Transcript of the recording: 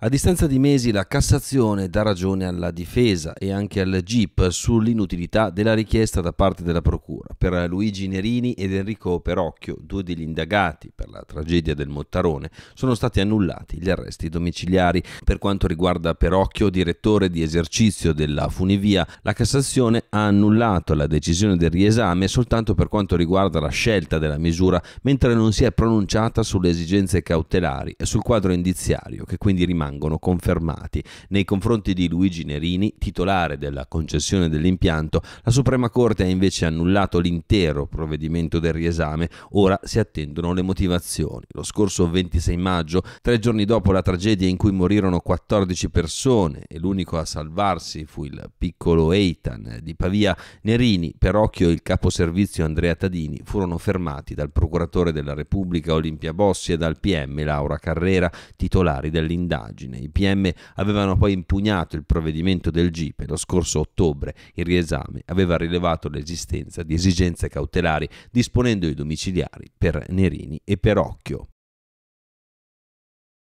A distanza di mesi la Cassazione dà ragione alla difesa e anche al GIP sull'inutilità della richiesta da parte della Procura per Luigi Nerini ed Enrico Perocchio, due degli indagati per la tragedia del Mottarone, sono stati annullati gli arresti domiciliari. Per quanto riguarda Perocchio, direttore di esercizio della Funivia, la Cassazione ha annullato la decisione del riesame soltanto per quanto riguarda la scelta della misura, mentre non si è pronunciata sulle esigenze cautelari e sul quadro indiziario, che quindi rimane rimangono confermati. Nei confronti di Luigi Nerini, titolare della concessione dell'impianto, la Suprema Corte ha invece annullato l'intero provvedimento del riesame. Ora si attendono le motivazioni. Lo scorso 26 maggio, tre giorni dopo la tragedia in cui morirono 14 persone e l'unico a salvarsi fu il piccolo Eitan di Pavia, Nerini, Perocchio e il caposervizio Andrea Tadini furono fermati dal procuratore della Repubblica Olimpia Bossi e dal PM Laura Carrera, titolari dell'indagine indagine. I PM avevano poi impugnato il provvedimento del GIP e lo scorso ottobre il riesame aveva rilevato l'esistenza di esigenze cautelari disponendo i domiciliari per Nerini e per Occhio.